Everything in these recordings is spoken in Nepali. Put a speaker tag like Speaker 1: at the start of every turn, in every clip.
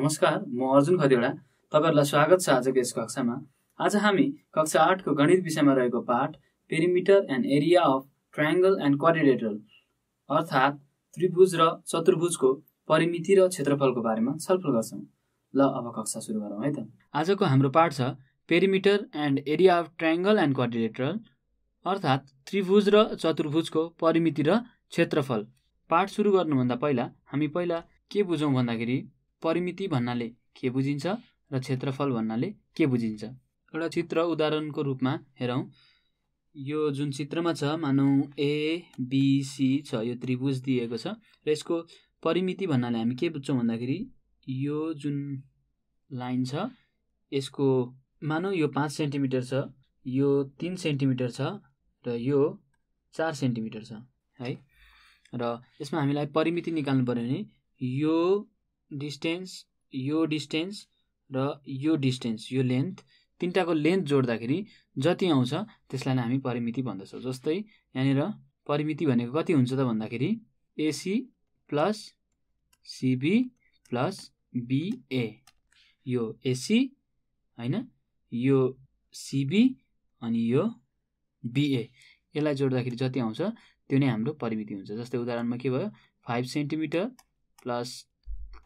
Speaker 1: नमस्कार म अर्जुन खतिवडा तपाईँहरूलाई स्वागत छ आजको यस कक्षामा आज हामी कक्षा आठको गणित विषयमा रहेको पाठ perimeter and area of triangle and quadrilateral अर्थात् त्रिभुज र चतुर्भुजको परिमिति र क्षेत्रफलको बारेमा छलफल गर्छौँ ल अब कक्षा सुरु गरौँ है त आजको हाम्रो पाठ छ perimeter and area of triangle and quadrilateral अर्थात् त्रिभुज र चतुर्भुजको परिमिति र क्षेत्रफल पाठ सुरु गर्नुभन्दा पहिला हामी पहिला के बुझौँ भन्दाखेरि परिमिति भन्नाले के बुझिन्छ र क्षेत्रफल भन्नाले के बुझिन्छ एउटा चित्र उदाहरणको रूपमा हेरौँ यो जुन चित्रमा छ मानौँ एबिसी छ यो त्रिभुज दिएको छ र यसको परिमिति भन्नाले हामी के बुझ्छौँ भन्दाखेरि यो जुन लाइन छ यसको मानौँ यो पाँच सेन्टिमिटर छ यो तिन सेन्टिमिटर छ र यो चार सेन्टिमिटर छ है र यसमा हामीलाई परिमिति निकाल्नु पऱ्यो भने यो डिस्टेन्स यो डिस्टेन्स र यो डिस्टेन्स यो लेन्थ तिनवटाको लेन्थ जोड्दाखेरि जति आउँछ त्यसलाई नै हामी परिमिति भन्दछौँ जस्तै यहाँनिर परिमिति भनेको कति हुन्छ त भन्दाखेरि AC plus CB plus BA यो एसी होइन यो सिबी अनि यो बिए यसलाई जोड्दाखेरि जति आउँछ त्यो नै हाम्रो परिमिति हुन्छ जस्तै उदाहरणमा के भयो five centimetre plus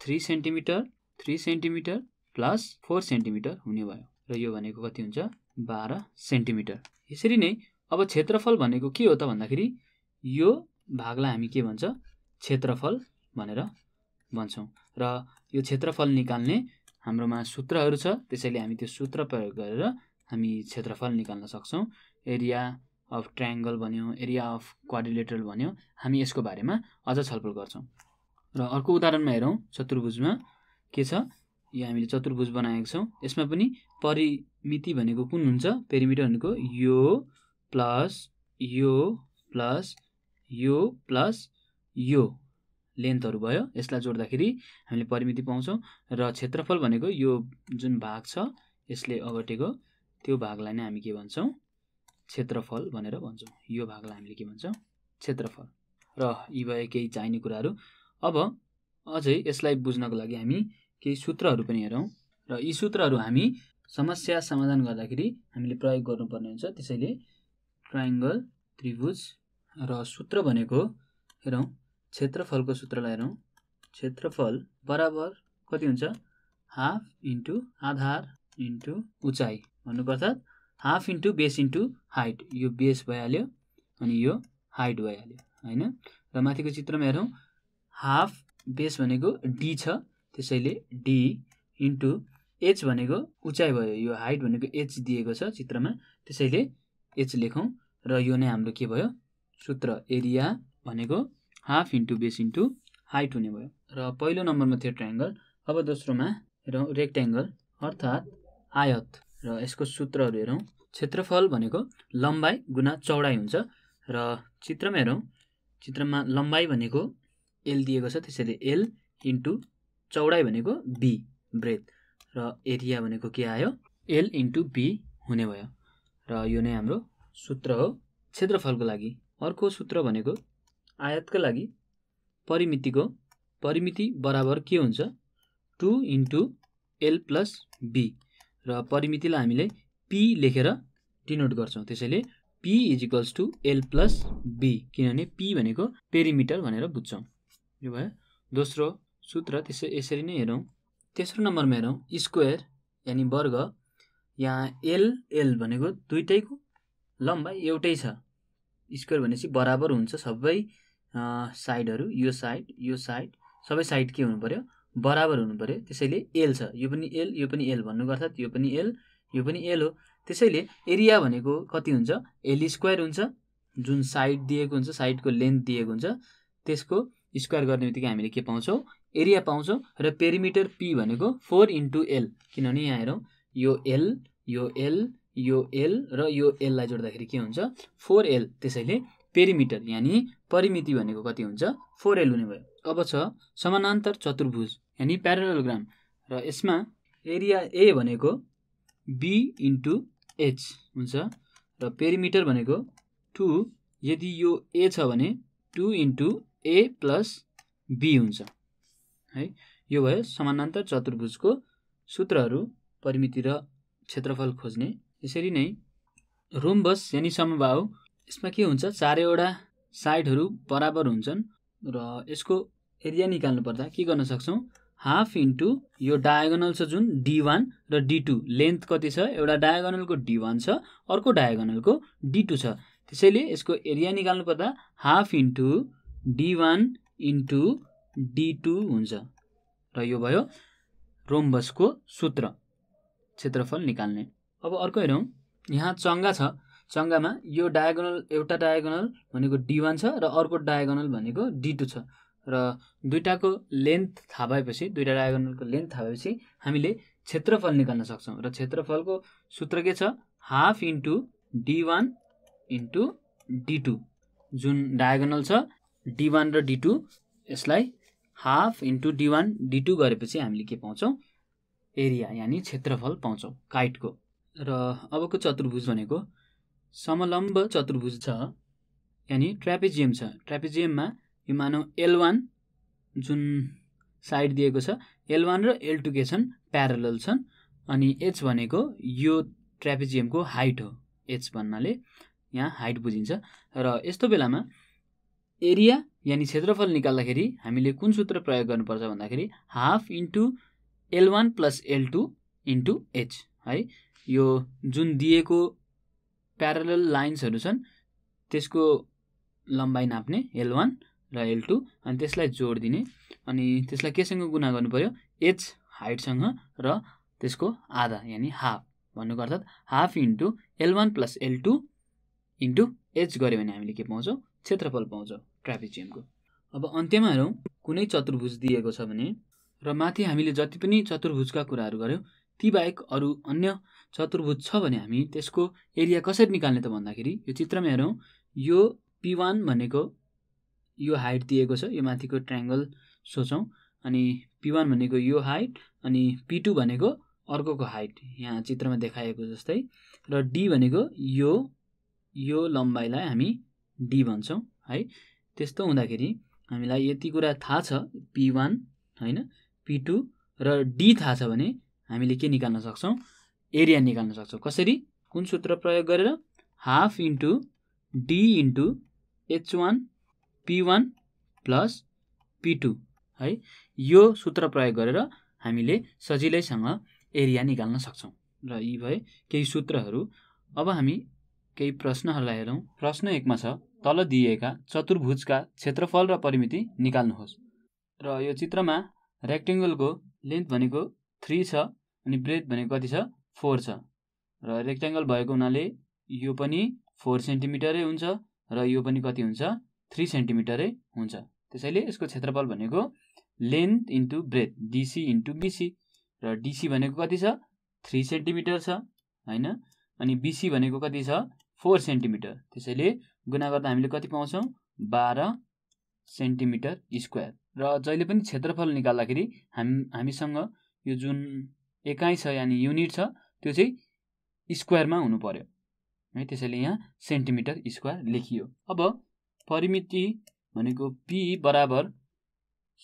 Speaker 1: three centimetre three centimetre plus four centimetre हुने भयो र यो भनेको कति हुन्छ बाह्र सेन्टिमिटर यसरी नै अब क्षेत्रफल भनेको के हो त भन्दाखेरि यो भागलाई हामी के भन्छ क्षेत्रफल भनेर भन्छौँ र यो क्षेत्रफल निकाल्ने हाम्रोमा सूत्रहरू छ त्यसैले हामी त्यो सूत्र प्रयोग गरेर हामी क्षेत्रफल निकाल्न सक्छौँ एरिया अफ ट्रायङ्गल भन्यो एरिया अफ क्वाड्रिलेटरल भन्यो हामी यसको बारेमा अझ छलफल गर्छौँ र अर्को उदाहरणमा हेरौँ चतुर्भुजमा के छ यो हामीले चतुर्भुज बनाएको छौँ यसमा पनि परिमिति भनेको कुन हुन्छ पेरिमिटर भनेको यो प्लस यो प्लस यो प्लस यो लेन्थहरू भयो यसलाई जोड्दाखेरि हामीले परिमिति पाउँछौँ र क्षेत्रफल भनेको यो जुन भाग छ यसले अगटेको त्यो भागलाई नै हामी के भन्छौँ क्षेत्रफल भनेर भन्छौँ यो भागलाई हामीले के भन्छौँ क्षेत्रफल र यी भए केही चाहिने कुराहरू अब अझै यसलाई बुझ्नको लागि हामी केही सूत्रहरू पनि हेरौँ र यी सूत्रहरू हामी समस्या समाधान गर्दाखेरि हामीले प्रयोग गर्नुपर्ने हुन्छ त्यसैले ट्राइङ्गल त्रिभुज र सूत्र भनेको हेरौँ क्षेत्रफलको सूत्रलाई हेरौँ क्षेत्रफल बराबर कति हुन्छ हाफ इन्टु आधार इन्टु उचाइ भन्नुपर्छ half into base into height यो बेस भइहाल्यो अनि यो हाइट भइहाल्यो होइन र माथिको चित्रमा हेरौँ हाफ बेस भनेको डी छ त्यसैले डी इन्टु एच भनेको उचाइ भयो यो हाइट भनेको एच दिएको छ चित्रमा त्यसैले एच लेखौँ र यो नै हाम्रो के भयो सूत्र एरिया भनेको half into base into height हुने भयो र पहिलो नम्बरमा थियो ट्राइङ्गल अब दोस्रोमा हेरौँ रेक्ट्याङ्गल अर्थात् आयत र यसको सूत्रहरू हेरौँ क्षेत्रफल भनेको लम्बाइ गुना चौडाइ हुन्छ र चित्रमा हेरौँ चित्रमा लम्बाइ भनेको एल दिएको छ त्यसैले एल इन्टु चौडाइ भनेको बी ब्रेथ र एरिया भनेको के आयो एल इन्टु बी हुने भयो र यो नै हाम्रो सूत्र हो क्षेत्रफलको लागि अर्को सूत्र भनेको आयातको लागि परिमितिको परिमिति बराबर के हुन्छ two into L plus B र परिमितिलाई हामीले पी लेखेर डिनोट गर्छौँ त्यसैले P is equals to L plus B किनभने पी भनेको पेरिमिटर भनेर बुझ्छौँ यो भयो दोस्रो सूत्र त्यसै यसरी नै हेरौँ तेस्रो नम्बरमा हेरौँ स्क्वायर यानि वर्ग यहाँ एल एल भनेको दुइटैको लम्बाइ एउटै छ स्क्वायर भनेपछि बराबर हुन्छ सबै साइडहरू यो साइड यो साइड सबै साइड के हुनु पऱ्यो बराबर हुनु पऱ्यो त्यसैले एल छ यो पनि एल यो पनि एल भन्नुको अर्थात् यो पनि एल यो पनि एल हो त्यसैले एरिया भनेको कति हुन्छ एल स्क्वायर हुन्छ जुन साइड दिएको हुन्छ साइडको लेन्थ दिएको हुन्छ त्यसको स्क्वायर गर्ने बित्तिकै हामीले के पाउँछौँ एरिया पाउँछौँ र पेरिमिटर पी भनेको फोर इन्टु एल किनभने यहाँ हेरौँ यो एल यो एल यो एल र यो एललाई जोड्दाखेरि के हुन्छ फोर एल त्यसैले पेरिमिटर यानि परिमिति भनेको कति हुन्छ फोर एल हुने भयो अब छ समानान्तर चतुर्भुज यानि प्यारलोग्राम र यसमा एरिया ए भनेको बी इन्टु एच हुन्छ र पेरिमिटर भनेको टु यदि यो ए छ भने two into A plus B हुन्छ है यो भयो समानान्तर चतुर्भुजको सूत्रहरू परिमिति र क्षेत्रफल खोज्ने यसरी नै रोम्बस यानि समभाव यसमा के हुन्छ चारैवटा साइडहरू बराबर हुन्छन् र यसको एरिया निकाल्नु पर्दा के गर्न सक्छौँ हाफ इन्टु यो डायगनल छ जुन डी वान र डी टू लेन्थ कति छ एउटा डायगनलको डी वान छ अर्को डायगनलको डी टू छ त्यसैले यसको एरिया निकाल्नु पर्दा half into D one into D two हुन्छ र यो भयो रोम्बसको सूत्र क्षेत्रफल निकाल्ने अब अर्को हेरौँ यहाँ चङ्गा छ चङ्गामा यो डायगोनल एउटा डायगोनल भनेको डी वान छ र अर्को डायगोनल भनेको डी टू छ र दुइटाको लेन्थ थाहा भएपछि दुइटा डायगोनलको लेन्थ थाहा भएपछि हामीले क्षेत्रफल निकाल्न सक्छौँ र क्षेत्रफलको सूत्र के छ half into D one into D two जुन डायगोनल छ डी वान र डी टू यसलाई half into D one D two गरेपछि हामीले के पाउँछौँ एरिया यानि क्षेत्रफल पाउँछौँ काइटको र अबको चतुर्भुज भनेको समलम्ब चतुर्भुज छ यानि ट्रापेजियम छ ट्रापेजियममा यो मानौ एल वान जुन साइड दिएको छ एल वान र एल टू के छन् प्यारल छन् अनि एच भनेको यो ट्रापेजियमको हाइट हो एच भन्नाले यहाँ हाइट बुझिन्छ र यस्तो बेलामा एरिया यानि क्षेत्रफल निकाल्दाखेरि हामीले कुन सूत्र प्रयोग गर्नुपर्छ भन्दाखेरि half into L one plus L two into H है यो जुन दिएको प्यारल लाइन्सहरू छन् त्यसको लम्बाइ नाप्ने एल वान र एल टू अनि त्यसलाई जोड दिने अनि त्यसलाई केसँग गुणा गर्नु पऱ्यो एच हाइटसँग र त्यसको आधा यानि हाफ भन्नुको अर्थात् half into L one plus L two into H गऱ्यो भने हामीले के पाउँछौँ क्षेत्रफल पाउँछौँ ट्रापिजियमको अब अन्त्यमा हेरौँ कुनै चतुर्भुज दिएको छ भने र माथि हामीले जति पनि चतुर्भुजका कुराहरू गऱ्यौँ ती बाहेक अरू अन्य चतुर्भुज छ भने हामी त्यसको एरिया कसरी निकाल्ने त भन्दाखेरि यो चित्रमा हेरौँ यो पी वान भनेको यो हाइट दिएको छ यो माथिको ट्रायङ्गल सोचौँ अनि पी वान भनेको यो हाइट अनि पी टू भनेको अर्कोको हाइट यहाँ चित्रमा देखाएको जस्तै र डी भनेको यो यो लम्बाइलाई हामी डी भन्छौँ है त्यस्तो हुँदाखेरि हामीलाई यति कुरा थाहा छ पी वान होइन पी टू र डी थाहा छ भने हामीले के निकाल्न सक्छौँ एरिया निकाल्न सक्छौँ कसरी कुन सूत्र प्रयोग गरेर half into D into H one P one plus P two है यो सूत्र प्रयोग गरेर हामीले सजिलैसँग एरिया निकाल्न सक्छौँ र यी भए केही सूत्रहरू अब हामी केही प्रश्नहरूलाई हेरौँ प्रश्न एकमा छ तल दिएका चतुर्भुजका क्षेत्रफल र परिमिति निकाल्नुहोस् र यो चित्रमा रेक्टेङ्गलको लेन्थ भनेको थ्री छ अनि ब्रेथ भनेको कति छ फोर छ र रेक्टेङ्गल भएको हुनाले यो पनि फोर सेन्टिमिटरै हुन्छ र यो पनि कति हुन्छ थ्री सेन्टिमिटरै हुन्छ त्यसैले यसको क्षेत्रफल भनेको length into breadth DC into BC र डिसी भनेको कति छ थ्री सेन्टिमिटर छ होइन अनि बिसी भनेको कति छ फोर सेन्टिमिटर त्यसैले गुणा गर्दा हामीले कति पाउँछौँ बाह्र सेन्टिमिटर स्क्वायर र जहिले पनि क्षेत्रफल निकाल्दाखेरि हामी हामीसँग यो जुन एकाइ छ यानि युनिट छ त्यो चाहिँ स्क्वायरमा हुनु पऱ्यो है त्यसैले यहाँ सेन्टिमिटर स्क्वायर लेखियो अब परिमिति भनेको पी बराबर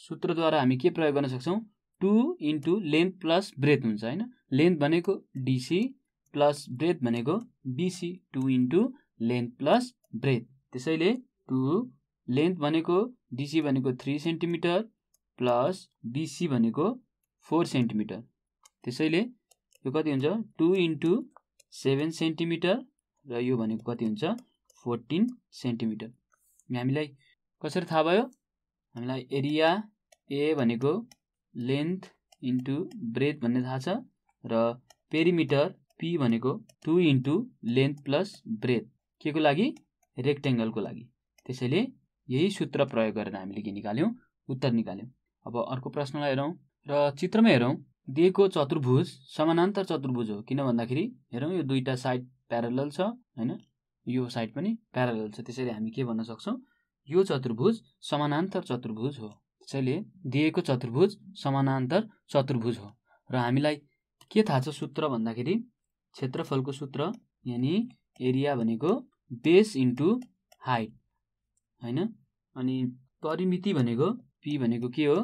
Speaker 1: सूत्रद्वारा हामी के प्रयोग गर्न सक्छौँ two into length plus breadth हुन्छ होइन लेन्थ भनेको डिसी प्लस ब्रेथ भनेको BC two into length plus breadth त्यसैले टु लेन्थ भनेको डिसी भनेको थ्री सेन्टिमिटर प्लस बिसी भनेको फोर सेन्टिमिटर त्यसैले यो कति हुन्छ टु इन्टु सेभेन सेन्टिमिटर र यो भनेको कति हुन्छ फोर्टिन सेन्टिमिटर हामीलाई कसरी थाहा भयो हामीलाई एरिया ए भनेको लेन्थ इन्टु ब्रेथ भन्ने थाहा छ र पेरिमिटर पी भनेको two into length plus breadth के को लागि रेक्टेङ्गलको लागि त्यसैले यही सूत्र प्रयोग गरेर हामीले के निकाल्यौँ उत्तर निकाल्यौँ अब अर्को प्रश्नलाई हेरौँ र चित्रमा हेरौँ दिएको चतुर्भुज समानान्तर चतुर्भुज हो किन भन्दाखेरि हेरौँ यो दुईवटा साइड प्यारल छ होइन यो साइड पनि प्यारल छ त्यसैले हामी के भन्न सक्छौँ यो चतुर्भुज समानान्तर चतुर्भुज हो त्यसैले दिएको चतुर्भुज समानान्तर चतुर्भुज हो र हामीलाई के थाहा छ सूत्र भन्दाखेरि क्षेत्रफलको सूत्र यानि एरिया भनेको बेस इन्टु हाइट होइन अनि परिमिति भनेको पी भनेको के हो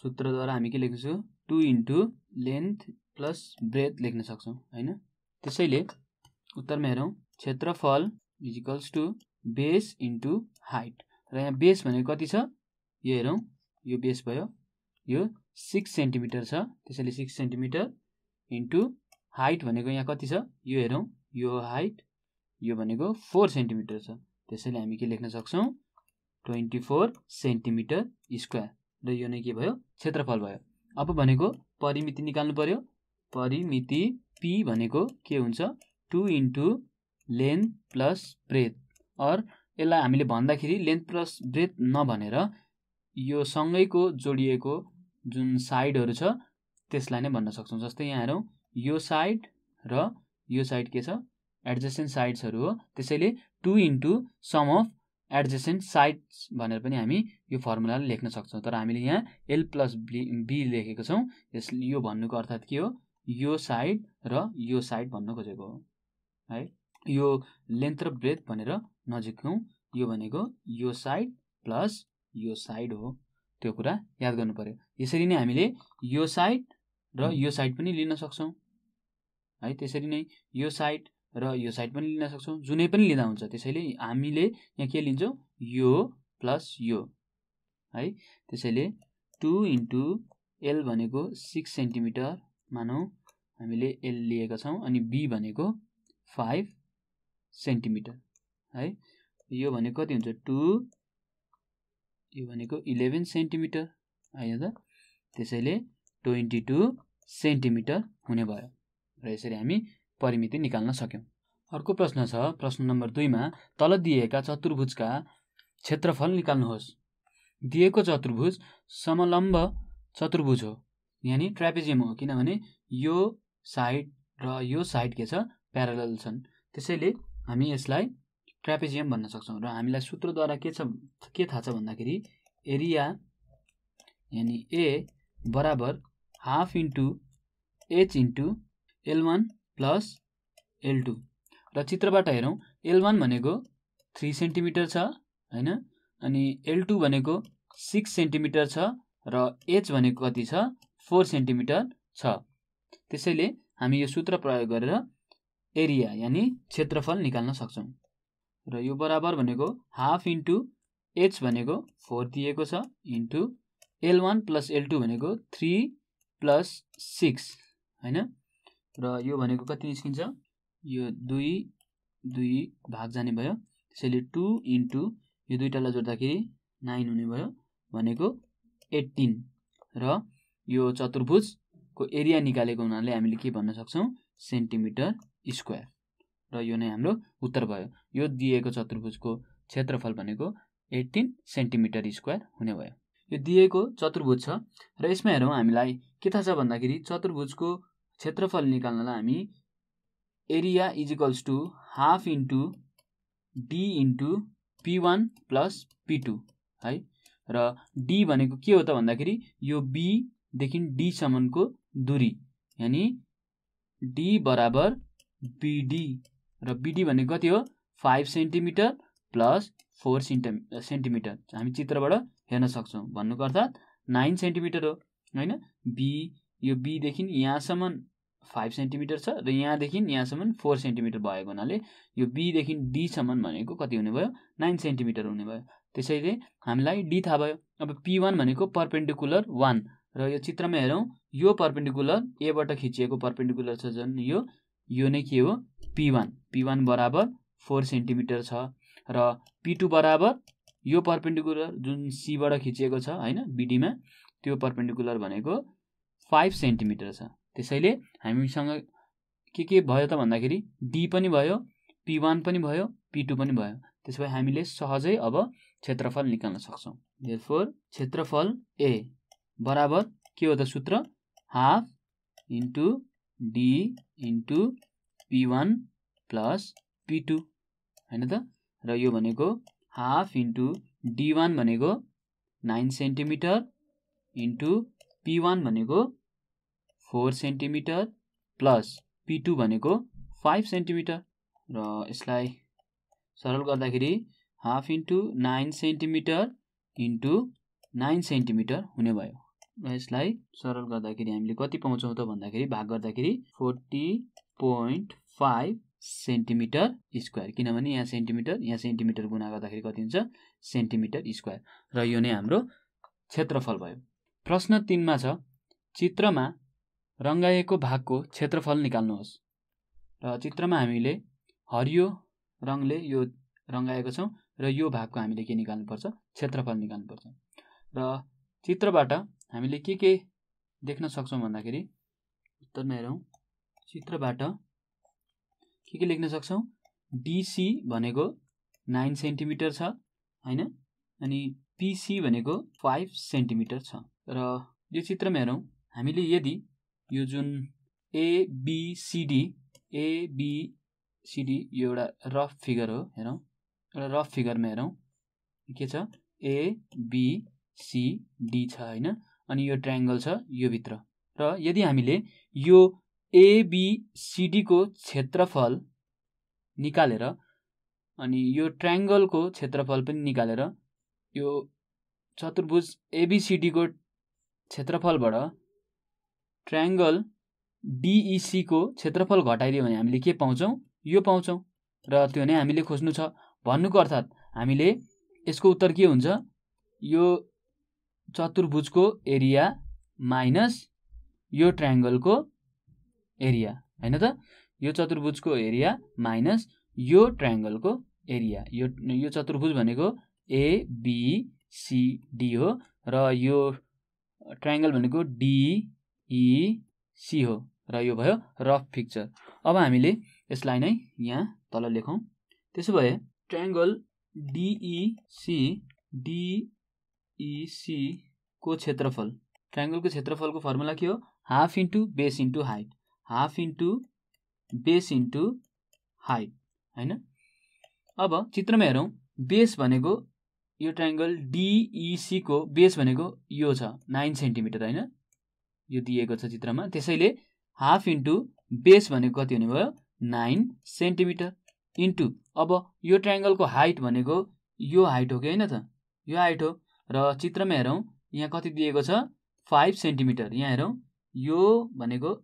Speaker 1: सूत्रद्वारा हामी के लेख्दछौँ two into length plus breadth लेख्न सक्छौँ होइन त्यसैले उत्तरमा हेरौँ क्षेत्रफल equals to base into height र यहाँ बेस भनेको कति छ यो हेरौँ यो बेस भयो यो सिक्स सेन्टिमिटर छ त्यसैले सिक्स सेन्टिमिटर इन्टु हाइट भनेको यहाँ कति छ यो हेरौँ यो हाइट यो भनेको फोर सेन्टिमिटर छ त्यसैले हामी के लेख्न सक्छौँ ट्वेन्टी फोर सेन्टिमिटर स्क्वायर र यो नै के भयो क्षेत्रफल भयो अब भनेको परिमिति निकाल्नु पऱ्यो परिमिति पी भनेको के हुन्छ two into length plus breadth अर यसलाई हामीले भन्दाखेरि लेन्थ प्लस ब्रेथ नभनेर यो सँगैको जोडिएको जुन साइडहरू छ त्यसलाई नै भन्न सक्छौँ जस्तै यहाँ हेरौँ यो साइड र यो साइड के छ एडजेसेन्ट साइड्सहरू हो त्यसैले two into sum of adjacent sides भनेर पनि हामी यो फर्मुलाले लेख्न सक्छौँ तर हामीले यहाँ एल प्लस बी बी लेखेको छौँ यस यो भन्नुको अर्थात् के हो यो साइड र यो साइड भन्नु खोजेको हो है यो लेन्थ र ब्रेथ भनेर नजिकौँ यो भनेको यो साइड प्लस यो साइड हो त्यो कुरा याद गर्नु पऱ्यो यसरी नै हामीले यो साइड र यो साइड पनि लिन सक्छौँ है त्यसरी नै यो साइड र यो साइड पनि लिन सक्छौँ जुनै पनि लिँदा हुन्छ त्यसैले हामीले यहाँ के लिन्छौँ यो प्लस यो है त्यसैले टु इन्टु एल भनेको सिक्स सेन्टिमिटर मानौँ हामीले एल लिएका छौँ अनि बी भनेको फाइभ सेन्टिमिटर है यो भनेको कति हुन्छ टु यो भनेको इलेभेन सेन्टिमिटर होइन त त्यसैले ट्वेन्टी टू सेन्टिमिटर हुने भयो र यसरी हामी परिमिति निकाल्न सक्यौँ अर्को प्रश्न छ प्रश्न नम्बर दुईमा तल दिएका चतुर्भुजका क्षेत्रफल निकाल्नुहोस् दिएको चतुर्भुज समलम्ब चतुर्भुज हो यानि ट्रापेजियम हो किनभने यो साइड र यो साइड के छ प्यारल छन् त्यसैले हामी यसलाई ट्रापेजियम भन्न सक्छौँ र हामीलाई सूत्रद्वारा के छ के थाहा छ भन्दाखेरि एरिया यानि ए बराबर half into H into L one plus L two र चित्रबाट हेरौँ एल वान भनेको थ्री सेन्टिमिटर छ होइन अनि एल टू भनेको सिक्स सेन्टिमिटर छ र एच भनेको कति छ फोर सेन्टिमिटर छ त्यसैले हामी यो सूत्र प्रयोग गरेर एरिया यानि क्षेत्रफल निकाल्न सक्छौँ र यो बराबर भनेको हाफ इन्टु एच भनेको फोर दिएको छ into L one plus L two भनेको थ्री प्लस सिक्स होइन र यो भनेको कति निस्किन्छ यो दुई दुई भाग जाने भयो त्यसैले टु इन्टु यो दुईवटालाई जोड्दाखेरि नाइन हुने भयो भनेको एट्टिन र यो चतुर्भुजको एरिया निकालेको हुनाले हामीले के भन्न सक्छौँ सेन्टिमिटर स्क्वायर र यो नै हाम्रो उत्तर भयो यो दिएको चतुर्भुजको क्षेत्रफल भनेको एट्टिन सेन्टिमिटर स्क्वायर हुने भयो यो दिएको चतुर्भुज छ र यसमा हेरौँ हामीलाई के थाहा छ भन्दाखेरि चतुर्भुजको क्षेत्रफल निकाल्नलाई हामी area equals to half into D into P one plus P two है र डी भनेको के हो त भन्दाखेरि यो बीदेखि डीसम्मको दूरी यानि डी बराबर बिडी र बिडी भनेको कति हो five centimetre plus four centi centimetre हामी चित्रबाट हेर्न सक्छौँ भन्नुको अर्थात् नाइन सेन्टिमिटर हो होइन बी यो बीदेखि यहाँसम्म फाइभ सेन्टिमिटर छ र यहाँदेखि यहाँसम्म फोर सेन्टिमिटर भएको हुनाले यो बीदेखि डीसम्म भनेको कति हुने भयो नाइन सेन्टिमिटर हुने भयो त्यसैले हामीलाई डी थाहा भयो अब पी वान भनेको पर्पेन्डिकुलर वान र यो चित्रमा हेरौँ यो पर्पेन्डिकुलर एबाट खिचिएको पर्पेन्डिकुलर छ जुन यो यो नै के हो पी वान पी वान बराबर फोर सेन्टिमिटर छ र पी टू बराबर यो पर्पेन्डिकुलर जुन सीबाट खिचिएको छ होइन बिडीमा त्यो पर्पेन्डिकुलर भनेको फाइभ सेन्टिमिटर छ त्यसैले हामीसँग के के भयो त भन्दाखेरि डी पनि भयो पी वान पनि भयो पी टू पनि भयो त्यसो भए हामीले सहजै अब क्षेत्रफल निकाल्न सक्छौँ फोर क्षेत्रफल ए बराबर के हो त सूत्र half into D into P one plus P two होइन त र यो भनेको हाफ इन्टु डी वान भनेको nine centimetre into P one भनेको four centimetre plus P two भनेको फाइभ सेन्टिमिटर र यसलाई सरल गर्दाखेरि half into nine centimetre into nine centimetre हुने भयो र यसलाई सरल गर्दाखेरि हामीले कति पाउँछौँ त भन्दाखेरि भाग गर्दाखेरि forty point five centimetre square किनभने यहाँ सेन्टिमिटर यहाँ सेन्टिमिटर गुना गर्दाखेरि कति हुन्छ सेन्टिमिटर स्क्वायर र यो नै हाम्रो क्षेत्रफल भयो प्रश्न तिनमा छ चित्रमा रङ्गाइएको भागको क्षेत्रफल निकाल्नुहोस् र चित्रमा हामीले हरियो रङले यो रङ्गाएको छौँ र यो भागको हामीले के निकाल्नुपर्छ क्षेत्रफल निकाल्नुपर्छ र चित्रबाट हामीले के के देख्न सक्छौँ भन्दाखेरि उत्तरमा हेरौँ चित्रबाट के के लेख्न सक्छौँ डिसी भनेको नाइन सेन्टिमिटर छ होइन अनि पिसी भनेको फाइभ सेन्टिमिटर छ र यो चित्रमा हेरौँ हामीले यदि यो जुन एबिसिडी एबिसिडी यो एउटा रफ फिगर हो हेरौँ एउटा रफ फिगरमा हेरौँ के छ एबिसिडी छ होइन अनि यो ट्रायङ्गल छ यो भित्र र यदि हामीले यो एबिसिडीको क्षेत्रफल निकालेर अनि यो ट्रायङ्गलको क्षेत्रफल पनि निकालेर यो चतुर्भुज एबिसिडीको क्षेत्रफलबाट ट्रायङ्गल डिइसीको e क्षेत्रफल घटाइदियो भने हामीले के पाउँछौँ यो पाउँछौँ र त्यो नै हामीले खोज्नु छ भन्नुको अर्थात् हामीले यसको उत्तर के हुन्छ यो चतुर्भुजको एरिया माइनस यो ट्रायङ्गलको एरिया होइन त यो चतुर्भुजको एरिया माइनस यो ट्रायङ्गलको एरिया यो यो चतुर्भुज भनेको एबिसिडी हो र यो ट्रायङ्गल भनेको डी ई e, सी हो र यो भयो रफ पिक्चर अब हामीले यसलाई नै यहाँ तल लेखौँ त्यसो भए ट्रायङ्गल डिइसी डिइसीको क्षेत्रफल ट्रायङ्गलको क्षेत्रफलको फर्मुला के हो half into base into height half into base into height होइन अब चित्रमा हेरौँ बेस भनेको यो ट्रायङ्गल डिइसीको बेस भनेको यो छ नाइन सेन्टिमिटर होइन यो दिएको छ चित्रमा त्यसैले हाफ इन्टु बेस भनेको कति हुने भयो नाइन सेन्टिमिटर इन्टु अब यो ट्राइङ्गलको हाइट भनेको यो हाइट हो कि होइन त यो हाइट हो र चित्रमा हेरौँ यहाँ कति दिएको छ फाइभ सेन्टिमिटर यहाँ हेरौँ यो भनेको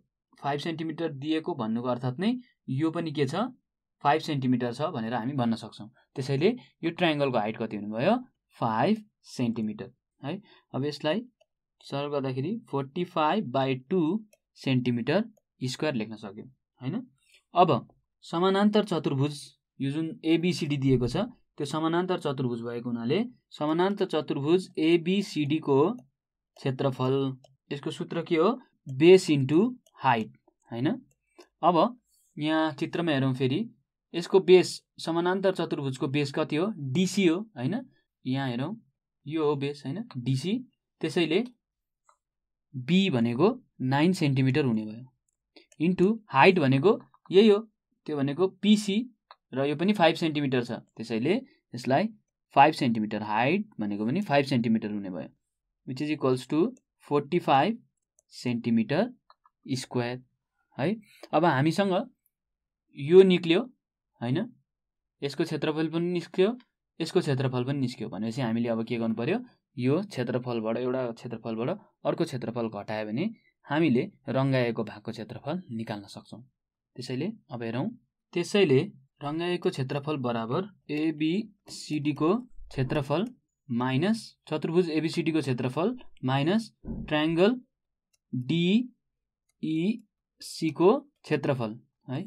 Speaker 1: फाइभ सेन्टिमिटर दिएको भन्नुको अर्थात् नै यो पनि के छ फाइभ सेन्टिमिटर छ भनेर हामी भन्न सक्छौँ त्यसैले यो ट्राइङ्गलको हाइट कति हुनुभयो फाइभ सेन्टिमिटर है अब यसलाई सल्भ गर्दाखेरि forty five by two centimetre square लेख्न सक्यौँ होइन अब समानान्तर चतुर्भुज यो जुन एबिसिडी दिएको छ त्यो समानान्तर चतुर्भुज भएको हुनाले समानान्तर चतुर्भुज एबिसिडीको क्षेत्रफल यसको सूत्र के हो बेस इन्टु हाइट होइन अब यहाँ चित्रमा हेरौँ फेरि यसको बेस समानान्तर चतुर्भुजको बेस कति हो डिसी हो होइन यहाँ हेरौँ यो हो बेस होइन डिसी त्यसैले बी भनेको नाइन सेन्टिमिटर हुने भयो इन्टु हाइट भनेको यही हो त्यो भनेको पिसी र यो पनि फाइभ सेन्टिमिटर छ त्यसैले यसलाई फाइभ सेन्टिमिटर हाइट भनेको पनि फाइभ सेन्टिमिटर हुने भयो which is equals to forty five centimetre square है अब हामीसँग यो निक्ल्यो होइन यसको क्षेत्रफल पनि निस्क्यो यसको क्षेत्रफल पनि निस्क्यो भनेपछि हामीले अब के गर्नु पऱ्यो यो क्षेत्रफलबाट एउटा क्षेत्रफलबाट अर्को क्षेत्रफल घटायो भने हामीले रङ्गाएको भागको क्षेत्रफल निकाल्न सक्छौँ त्यसैले अब हेरौँ त्यसैले रङ्गाएको क्षेत्रफल बराबर एबिसिडीको क्षेत्रफल माइनस चतुर्भुज एबिसिडीको क्षेत्रफल माइनस ट्रायङ्गल डिइसीको e क्षेत्रफल है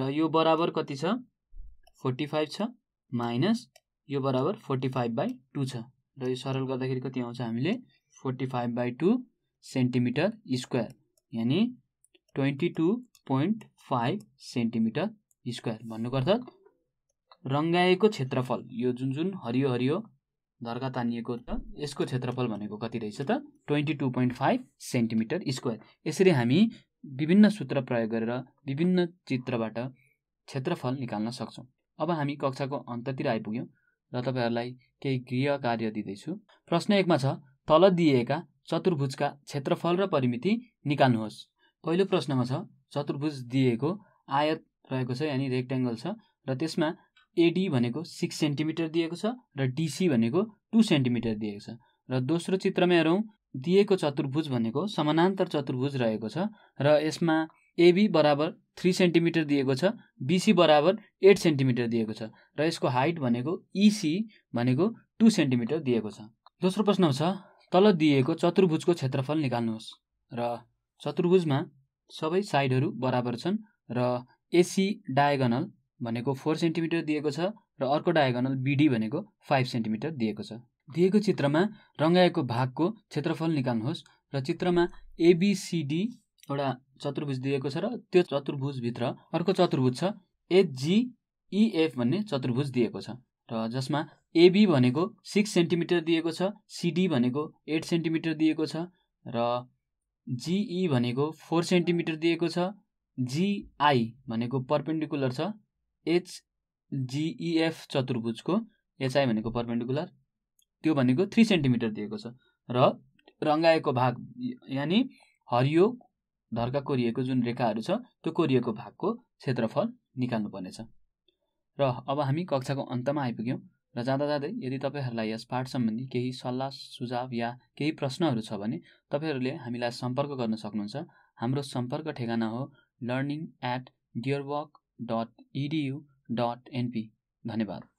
Speaker 1: र यो बराबर कति छ फोर्टी फाइभ छ माइनस यो बराबर फोर्टी फाइभ बाई टू छ र यो सरल गर्दाखेरि कति आउँछ हामीले forty five by two centimetre square यानि twenty two point five centimetre square भन्नुको अर्थ रङ्गाएको क्षेत्रफल यो जुन जुन हरियो हरियो धर्का तानिएको छ यसको क्षेत्रफल भनेको कति रहेछ त twenty two point five centimetre square यसरी हामी विभिन्न सूत्र प्रयोग गरेर विभिन्न चित्रबाट क्षेत्रफल निकाल्न सक्छौँ अब हामी कक्षाको अन्ततिर आइपुग्यौँ र तपाईँहरूलाई केही गृह कार्य दिँदैछु प्रश्न एकमा छ तल दिएका चतुर्भुजका क्षेत्रफल र परिमिति निकाल्नुहोस् पहिलो प्रश्नमा छ चतुर्भुज दिएको आयत रहेको छ यानि रेक्ट्याङ्गल छ र त्यसमा एडी भनेको सिक्स सेन्टिमिटर दिएको छ र डिसी भनेको टु सेन्टिमिटर दिएको छ र दोस्रो चित्रमा हेरौँ दिएको चतुर्भुज भनेको समानान्तर चतुर्भुज रहेको छ र यसमा एबी बराबर थ्री सेन्टिमिटर दिएको छ बिसी बराबर एट सेन्टिमिटर दिएको छ र यसको हाइट भनेको इसी भनेको टू सेन्टिमिटर दिएको छ दोस्रो प्रश्न छ तल दिएको चतुर्भुजको क्षेत्रफल निकाल्नुहोस् र चतुर्भुजमा सबै साइडहरू बराबर छन् र एसी डायगनल भनेको फोर सेन्टिमिटर दिएको छ र अर्को डायगनल बिडी भनेको फाइभ सेन्टिमिटर दिएको छ दिएको चित्रमा रङ्गाएको भागको क्षेत्रफल निकाल्नुहोस् र चित्रमा एबिसिडी एउटा चतुर्भुज दिएको छ र त्यो चतुर्भुजभित्र अर्को चतुर्भुज छ एचजिइएफ भन्ने चतुर्भुज दिएको छ र जसमा एबी भनेको सिक्स सेन्टिमिटर दिएको छ सिडी भनेको एट सेन्टिमिटर दिएको छ र जिई भनेको फोर सेन्टिमिटर दिएको छ जिआई भनेको पर्पेन्डिकुलर छ एचजिइएफ चतुर्भुजको एचआई भनेको पर्पेन्डिकुलर त्यो भनेको थ्री सेन्टिमिटर दिएको छ र रङ्गाएको भाग यानि हरियो धर्का कोरिएको जुन रेखाहरू छ त्यो कोरिएको भागको क्षेत्रफल निकाल्नुपर्नेछ र अब हामी कक्षाको अन्तमा आइपुग्यौँ र जाँदा जाँदै यदि तपाईँहरूलाई यस पाठ सम्बन्धी केही सल्लाह सुझाव या केही प्रश्नहरू छ भने तपाईँहरूले हामीलाई सम्पर्क गर्न सक्नुहुन्छ हाम्रो सम्पर्क ठेगाना हो learning at deerwalk dot edu dot np धन्यवाद